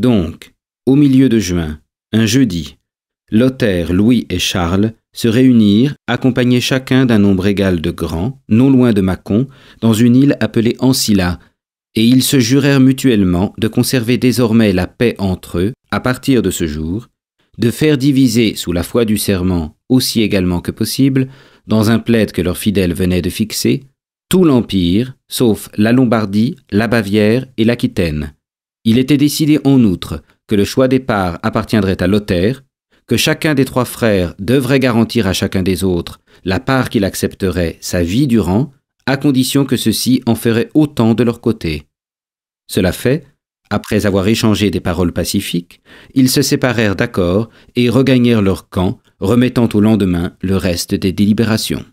Donc, au milieu de juin, un jeudi, Lothaire, Louis et Charles se réunirent, accompagnés chacun d'un nombre égal de grands, non loin de Mâcon, dans une île appelée Ancilla, et ils se jurèrent mutuellement de conserver désormais la paix entre eux à partir de ce jour, de faire diviser sous la foi du serment, aussi également que possible, dans un plaid que leurs fidèles venaient de fixer, tout l'Empire, sauf la Lombardie, la Bavière et l'Aquitaine, il était décidé en outre que le choix des parts appartiendrait à Lothaire, que chacun des trois frères devrait garantir à chacun des autres la part qu'il accepterait sa vie durant, à condition que ceux-ci en feraient autant de leur côté. Cela fait, après avoir échangé des paroles pacifiques, ils se séparèrent d'accord et regagnèrent leur camp, remettant au lendemain le reste des délibérations.